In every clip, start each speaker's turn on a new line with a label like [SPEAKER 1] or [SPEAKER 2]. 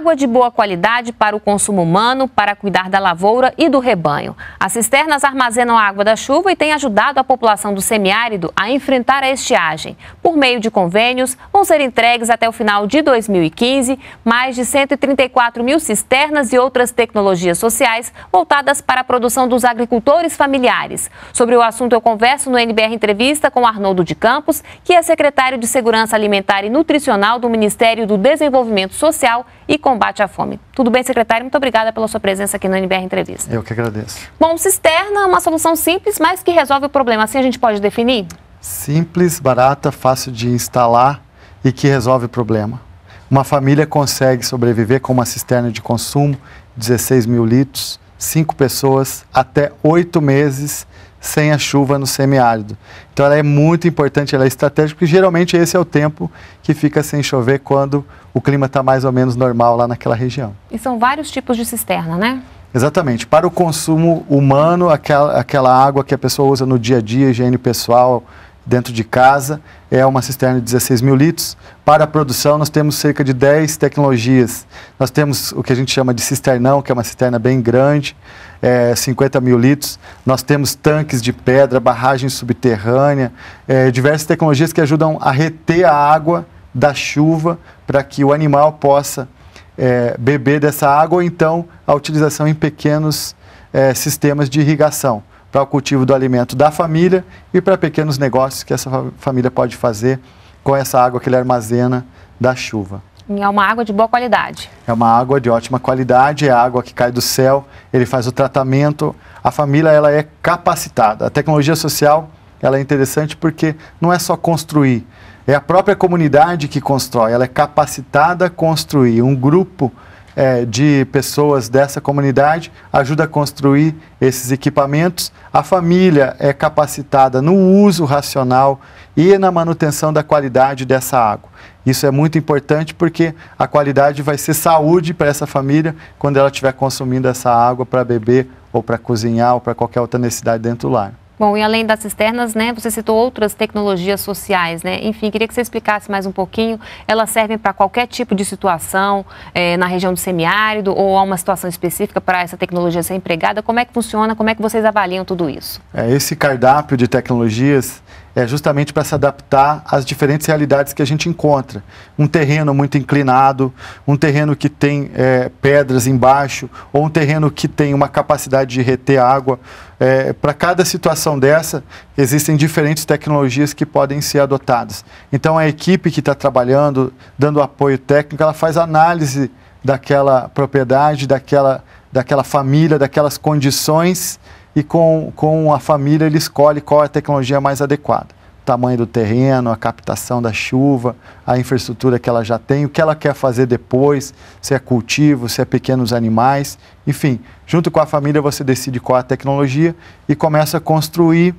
[SPEAKER 1] água de boa qualidade para o consumo humano, para cuidar da lavoura e do rebanho. As cisternas armazenam a água da chuva e têm ajudado a população do semiárido a enfrentar a estiagem. Por meio de convênios, vão ser entregues até o final de 2015 mais de 134 mil cisternas e outras tecnologias sociais voltadas para a produção dos agricultores familiares. Sobre o assunto, eu converso no NBR Entrevista com Arnoldo de Campos, que é secretário de Segurança Alimentar e Nutricional do Ministério do Desenvolvimento Social e com combate à fome. Tudo bem, secretário? Muito obrigada pela sua presença aqui no NBR Entrevista.
[SPEAKER 2] Eu que agradeço.
[SPEAKER 1] Bom, cisterna é uma solução simples, mas que resolve o problema. Assim a gente pode definir?
[SPEAKER 2] Simples, barata, fácil de instalar e que resolve o problema. Uma família consegue sobreviver com uma cisterna de consumo, 16 mil litros, 5 pessoas, até 8 meses sem a chuva no semiárido. Então ela é muito importante, ela é estratégica, porque geralmente esse é o tempo que fica sem chover quando o clima está mais ou menos normal lá naquela região.
[SPEAKER 1] E são vários tipos de cisterna, né?
[SPEAKER 2] Exatamente. Para o consumo humano, aquela, aquela água que a pessoa usa no dia a dia, higiene pessoal, dentro de casa, é uma cisterna de 16 mil litros. Para a produção, nós temos cerca de 10 tecnologias. Nós temos o que a gente chama de cisternão, que é uma cisterna bem grande, é, 50 mil litros. Nós temos tanques de pedra, barragem subterrânea, é, diversas tecnologias que ajudam a reter a água da chuva para que o animal possa é, beber dessa água ou então a utilização em pequenos é, sistemas de irrigação para o cultivo do alimento da família e para pequenos negócios que essa família pode fazer com essa água que ele armazena da chuva.
[SPEAKER 1] E é uma água de boa qualidade.
[SPEAKER 2] É uma água de ótima qualidade, é água que cai do céu, ele faz o tratamento, a família ela é capacitada. A tecnologia social ela é interessante porque não é só construir, é a própria comunidade que constrói, ela é capacitada a construir um grupo é, de pessoas dessa comunidade ajuda a construir esses equipamentos. A família é capacitada no uso racional e na manutenção da qualidade dessa água. Isso é muito importante porque a qualidade vai ser saúde para essa família quando ela estiver consumindo essa água para beber ou para cozinhar ou para qualquer outra necessidade dentro do lar.
[SPEAKER 1] Bom, e além das cisternas, né, você citou outras tecnologias sociais, né? Enfim, queria que você explicasse mais um pouquinho. Elas servem para qualquer tipo de situação é, na região do semiárido ou há uma situação específica para essa tecnologia ser empregada? Como é que funciona? Como é que vocês avaliam tudo isso?
[SPEAKER 2] É, esse cardápio de tecnologias é justamente para se adaptar às diferentes realidades que a gente encontra. Um terreno muito inclinado, um terreno que tem é, pedras embaixo, ou um terreno que tem uma capacidade de reter água. É, para cada situação dessa, existem diferentes tecnologias que podem ser adotadas. Então, a equipe que está trabalhando, dando apoio técnico, ela faz análise daquela propriedade, daquela, daquela família, daquelas condições e com, com a família ele escolhe qual é a tecnologia mais adequada. O tamanho do terreno, a captação da chuva, a infraestrutura que ela já tem, o que ela quer fazer depois, se é cultivo, se é pequenos animais, enfim. Junto com a família você decide qual é a tecnologia e começa a construir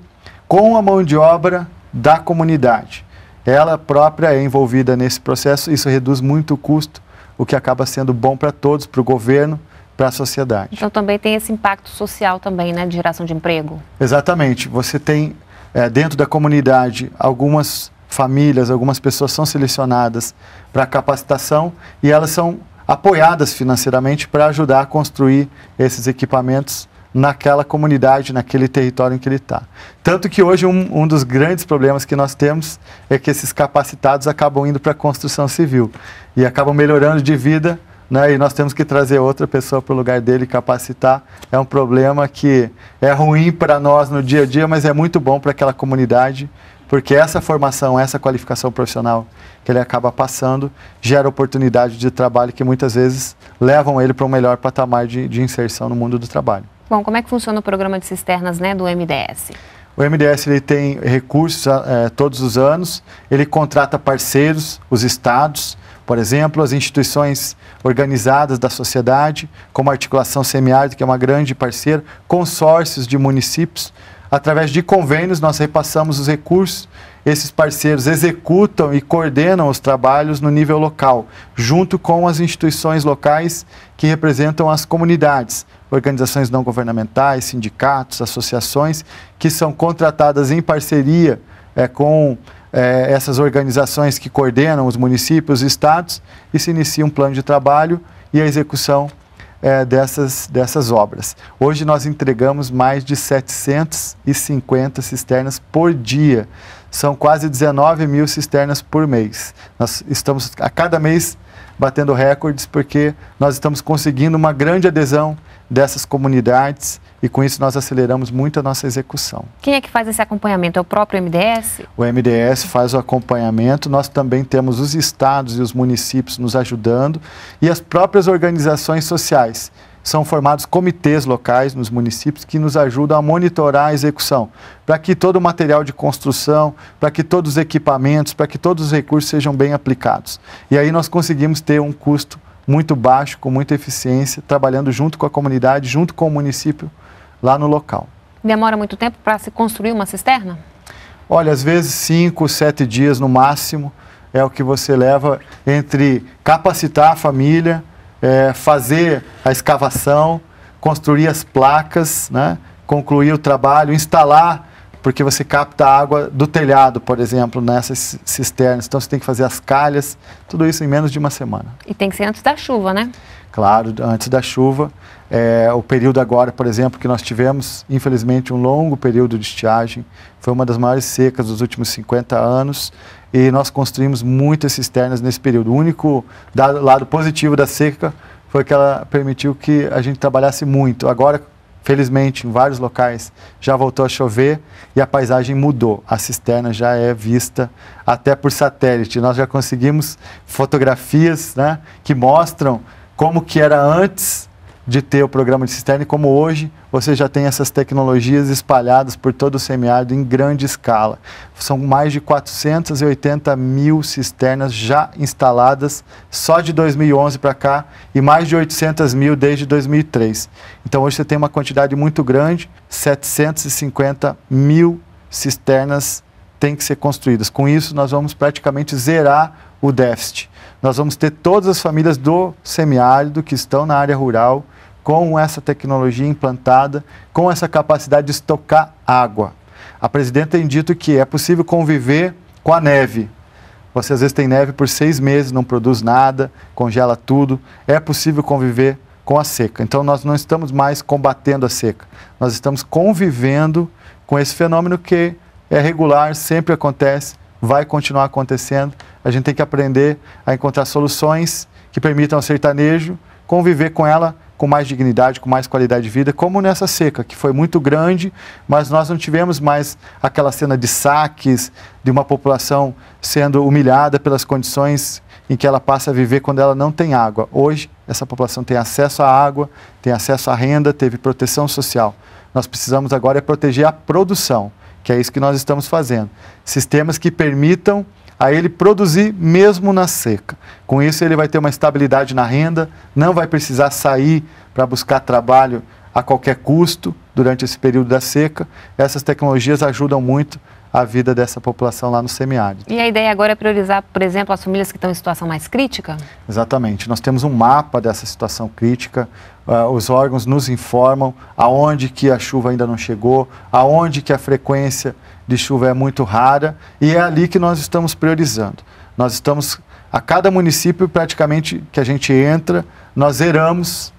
[SPEAKER 2] com a mão de obra da comunidade. Ela própria é envolvida nesse processo, isso reduz muito o custo, o que acaba sendo bom para todos, para o governo, para a sociedade.
[SPEAKER 1] Então também tem esse impacto social também, né, de geração de emprego.
[SPEAKER 2] Exatamente. Você tem é, dentro da comunidade algumas famílias, algumas pessoas são selecionadas para capacitação e elas são apoiadas financeiramente para ajudar a construir esses equipamentos naquela comunidade, naquele território em que ele está. Tanto que hoje um, um, dos grandes problemas que nós temos é que esses capacitados acabam indo para a construção civil e acabam melhorando de vida né, e nós temos que trazer outra pessoa para o lugar dele, capacitar. É um problema que é ruim para nós no dia a dia, mas é muito bom para aquela comunidade, porque essa formação, essa qualificação profissional que ele acaba passando, gera oportunidade de trabalho que muitas vezes levam ele para um melhor patamar de, de inserção no mundo do trabalho.
[SPEAKER 1] Bom, como é que funciona o programa de cisternas né, do MDS?
[SPEAKER 2] O MDS ele tem recursos é, todos os anos, ele contrata parceiros, os estados, por exemplo, as instituições organizadas da sociedade, como a Articulação Semiárido, que é uma grande parceira, consórcios de municípios. Através de convênios, nós repassamos os recursos. Esses parceiros executam e coordenam os trabalhos no nível local, junto com as instituições locais que representam as comunidades, organizações não governamentais, sindicatos, associações, que são contratadas em parceria é, com é, essas organizações que coordenam os municípios, e estados, e se inicia um plano de trabalho e a execução é, dessas, dessas obras. Hoje nós entregamos mais de 750 cisternas por dia são quase 19 mil cisternas por mês. Nós estamos a cada mês batendo recordes porque nós estamos conseguindo uma grande adesão dessas comunidades e com isso nós aceleramos muito a nossa execução.
[SPEAKER 1] Quem é que faz esse acompanhamento? É o próprio MDS?
[SPEAKER 2] O MDS faz o acompanhamento, nós também temos os estados e os municípios nos ajudando e as próprias organizações sociais são formados comitês locais nos municípios que nos ajudam a monitorar a execução, para que todo o material de construção, para que todos os equipamentos, para que todos os recursos sejam bem aplicados. E aí nós conseguimos ter um custo muito baixo, com muita eficiência, trabalhando junto com a comunidade, junto com o município, lá no local.
[SPEAKER 1] Demora muito tempo para se construir uma cisterna?
[SPEAKER 2] Olha, às vezes cinco, sete dias no máximo é o que você leva entre capacitar a família, é, fazer a escavação, construir as placas, né? concluir o trabalho, instalar, porque você capta água do telhado, por exemplo, nessas cisternas. Então você tem que fazer as calhas, tudo isso em menos de uma semana.
[SPEAKER 1] E tem que ser antes da chuva, né?
[SPEAKER 2] claro, antes da chuva. É, o período agora, por exemplo, que nós tivemos, infelizmente, um longo período de estiagem, foi uma das maiores secas dos últimos 50 anos e nós construímos muitas cisternas nesse período. O único dado, lado positivo da seca foi que ela permitiu que a gente trabalhasse muito. Agora, felizmente, em vários locais já voltou a chover e a paisagem mudou. A cisterna já é vista até por satélite. Nós já conseguimos fotografias né, que mostram como que era antes de ter o programa de cisterna e como hoje você já tem essas tecnologias espalhadas por todo o semiárido em grande escala. São mais de 480 mil cisternas já instaladas só de 2011 para cá e mais de 800 mil desde 2003. Então hoje você tem uma quantidade muito grande, 750 mil cisternas têm que ser construídas. Com isso nós vamos praticamente zerar o déficit. Nós vamos ter todas as famílias do semiárido que estão na área rural com essa tecnologia implantada, com essa capacidade de estocar água. A presidenta tem dito que é possível conviver com a neve. Você às vezes tem neve por seis meses, não produz nada, congela tudo. É possível conviver com a seca. Então nós não estamos mais combatendo a seca, nós estamos convivendo com esse fenômeno que é regular, sempre acontece vai continuar acontecendo. A gente tem que aprender a encontrar soluções que permitam ao sertanejo conviver com ela com mais dignidade, com mais qualidade de vida, como nessa seca, que foi muito grande, mas nós não tivemos mais aquela cena de saques, de uma população sendo humilhada pelas condições em que ela passa a viver quando ela não tem água. Hoje, essa população tem acesso à água, tem acesso à renda, teve proteção social. Nós precisamos agora é proteger a produção que é isso que nós estamos fazendo. Sistemas que permitam a ele produzir mesmo na seca. Com isso, ele vai ter uma estabilidade na renda, não vai precisar sair para buscar trabalho a qualquer custo durante esse período da seca. Essas tecnologias ajudam muito a vida dessa população lá no semiárido.
[SPEAKER 1] E a ideia agora é priorizar, por exemplo, as famílias que estão em situação mais crítica?
[SPEAKER 2] Exatamente. Nós temos um mapa dessa situação crítica, Uh, os órgãos nos informam aonde que a chuva ainda não chegou, aonde que a frequência de chuva é muito rara e é ali que nós estamos priorizando. Nós estamos a cada município praticamente que a gente entra, nós zeramos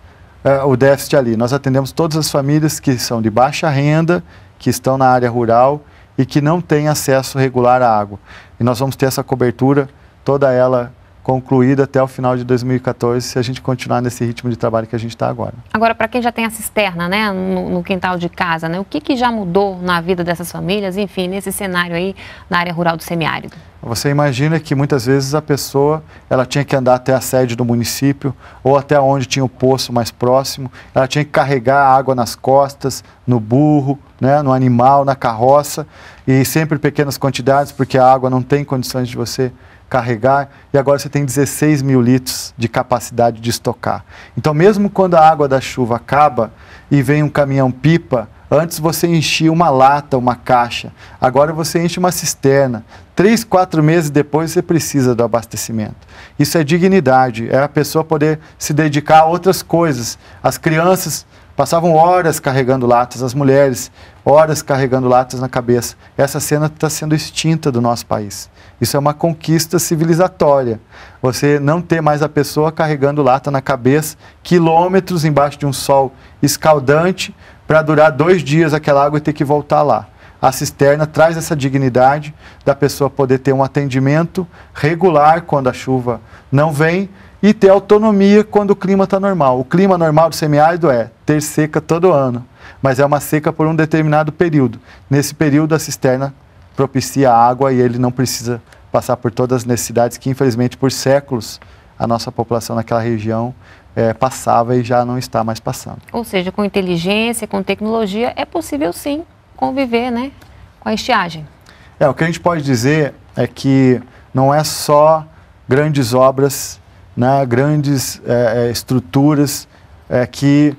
[SPEAKER 2] uh, o déficit ali. Nós atendemos todas as famílias que são de baixa renda, que estão na área rural e que não têm acesso regular à água. E nós vamos ter essa cobertura toda ela concluído até o final de 2014, se a gente continuar nesse ritmo de trabalho que a gente está agora.
[SPEAKER 1] Agora, para quem já tem a cisterna né, no, no, quintal de casa, né, o que, que já mudou na vida dessas famílias, enfim, nesse cenário aí na área rural do semiárido?
[SPEAKER 2] Você imagina que muitas vezes a pessoa ela tinha que andar até a sede do município ou até onde tinha o poço mais próximo, ela tinha que carregar água nas costas, no burro, né, no animal, na carroça, e sempre pequenas quantidades, porque a água não tem condições de você carregar, e agora você tem 16 mil litros de capacidade de estocar. Então, mesmo quando a água da chuva acaba e vem um caminhão-pipa, antes você enchia uma lata, uma caixa, agora você enche uma cisterna. Três, quatro meses depois você precisa do abastecimento. Isso é dignidade, é a pessoa poder se dedicar a outras coisas. As crianças passavam horas carregando latas, as mulheres, horas carregando latas na cabeça. Essa cena está sendo extinta do nosso país. Isso é uma conquista civilizatória. Você não ter mais a pessoa carregando lata na cabeça, quilômetros embaixo de um sol escaldante, para durar dois dias aquela água e ter que voltar lá. A cisterna traz essa dignidade da pessoa poder ter um atendimento regular quando a chuva não vem e ter autonomia quando o clima está normal. O clima normal do semiárido é ter seca todo ano, mas é uma seca por um determinado período. Nesse período, a cisterna propicia a água e ele não precisa passar por todas as necessidades que, infelizmente, por séculos a nossa população naquela região é, passava e já não está mais passando.
[SPEAKER 1] Ou seja, com inteligência, com tecnologia, é possível sim conviver né, com a estiagem.
[SPEAKER 2] É, o que a gente pode dizer é que não é só grandes obras, né, grandes é, estruturas é, que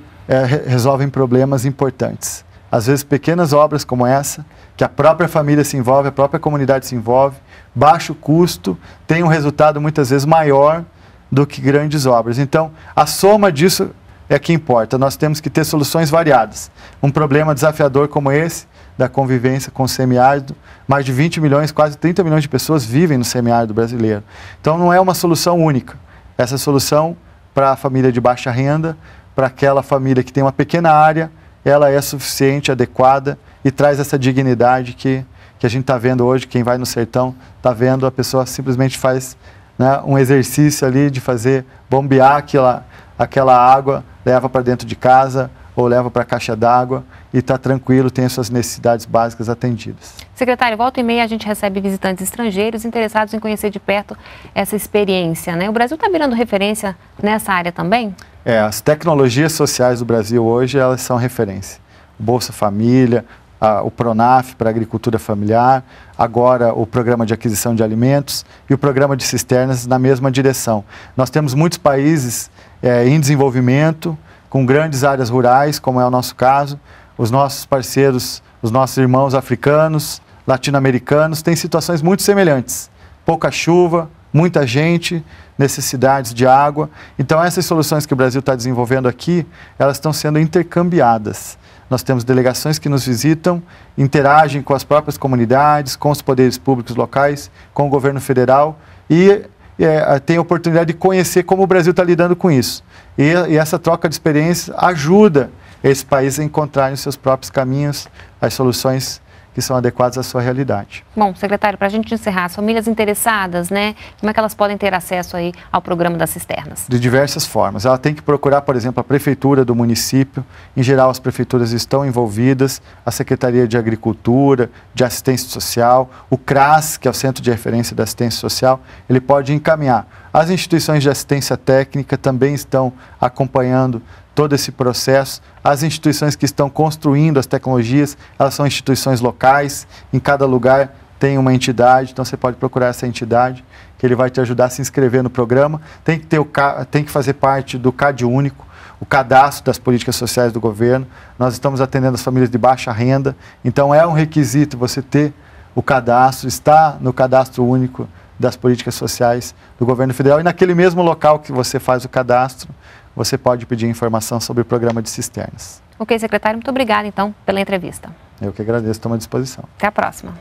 [SPEAKER 2] resolvem problemas importantes às vezes pequenas obras como essa, que a própria família se envolve, a própria comunidade se envolve, baixo custo, tem um resultado muitas vezes maior do que grandes obras. Então, a soma disso é que importa. Nós temos que ter soluções variadas. Um problema desafiador como esse, da convivência com o semiárido, mais de 20 milhões, quase 30 milhões de pessoas vivem no semiárido brasileiro. Então, não é uma solução única. Essa solução para a família de baixa renda, para aquela família que tem uma pequena área, ela é suficiente, adequada e traz essa dignidade que, que a gente está vendo hoje. Quem vai no sertão está vendo, a pessoa simplesmente faz né, um exercício ali de fazer bombear aquela, aquela água, leva para dentro de casa ou leva para a caixa d'água e está tranquilo, tem as suas necessidades básicas atendidas.
[SPEAKER 1] Secretário, volta e meia a gente recebe visitantes estrangeiros interessados em conhecer de perto essa experiência. Né? O Brasil está virando referência nessa área também?
[SPEAKER 2] É, as tecnologias sociais do Brasil hoje, elas são referência. Bolsa Família, a, o PRONAF para agricultura familiar, agora o programa de aquisição de alimentos e o programa de cisternas na mesma direção. Nós temos muitos países é, em desenvolvimento, com grandes áreas rurais, como é o nosso caso, os nossos parceiros, os nossos irmãos africanos, latino-americanos, têm situações muito semelhantes. Pouca chuva, muita gente, necessidades de água. Então, essas soluções que o Brasil está desenvolvendo aqui, elas estão sendo intercambiadas. Nós temos delegações que nos visitam, interagem com as próprias comunidades, com os poderes públicos locais, com o governo federal e é, é tem a oportunidade de conhecer como o Brasil está lidando com isso. E, e essa troca de experiências ajuda esse país a encontrar os seus próprios caminhos, as soluções que são adequados à sua realidade.
[SPEAKER 1] Bom, secretário, para a gente encerrar, as famílias interessadas, né, como é que elas podem ter acesso aí ao programa das cisternas?
[SPEAKER 2] De diversas formas. Ela tem que procurar, por exemplo, a prefeitura do município. Em geral, as prefeituras estão envolvidas, a Secretaria de Agricultura, de Assistência Social, o CRAS, que é o Centro de Referência da Assistência Social, ele pode encaminhar. As instituições de assistência técnica também estão acompanhando todo esse processo. As instituições que estão construindo as tecnologias, elas são instituições locais, em cada lugar tem uma entidade, então você pode procurar essa entidade, que ele vai te ajudar a se inscrever no programa. Tem que, ter o, tem que fazer parte do CAD Único, o cadastro das políticas sociais do governo. Nós estamos atendendo as famílias de baixa renda, então é um requisito você ter o cadastro, estar no cadastro único das políticas sociais do governo federal e naquele mesmo local que você faz o cadastro, você pode pedir informação sobre o programa de cisternas.
[SPEAKER 1] Ok, secretário, muito obrigada então pela entrevista.
[SPEAKER 2] Eu que agradeço, estou à disposição. Até a próxima.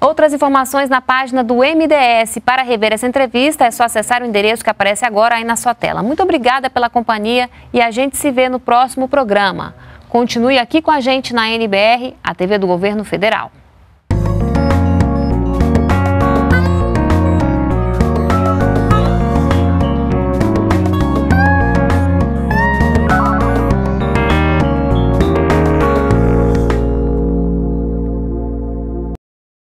[SPEAKER 1] Outras informações na página do MDS. Para rever essa entrevista, é só acessar o endereço que aparece agora aí na sua tela. Muito obrigada pela companhia e a gente se vê no próximo programa. Continue aqui com a gente na NBR, a TV do Governo Federal.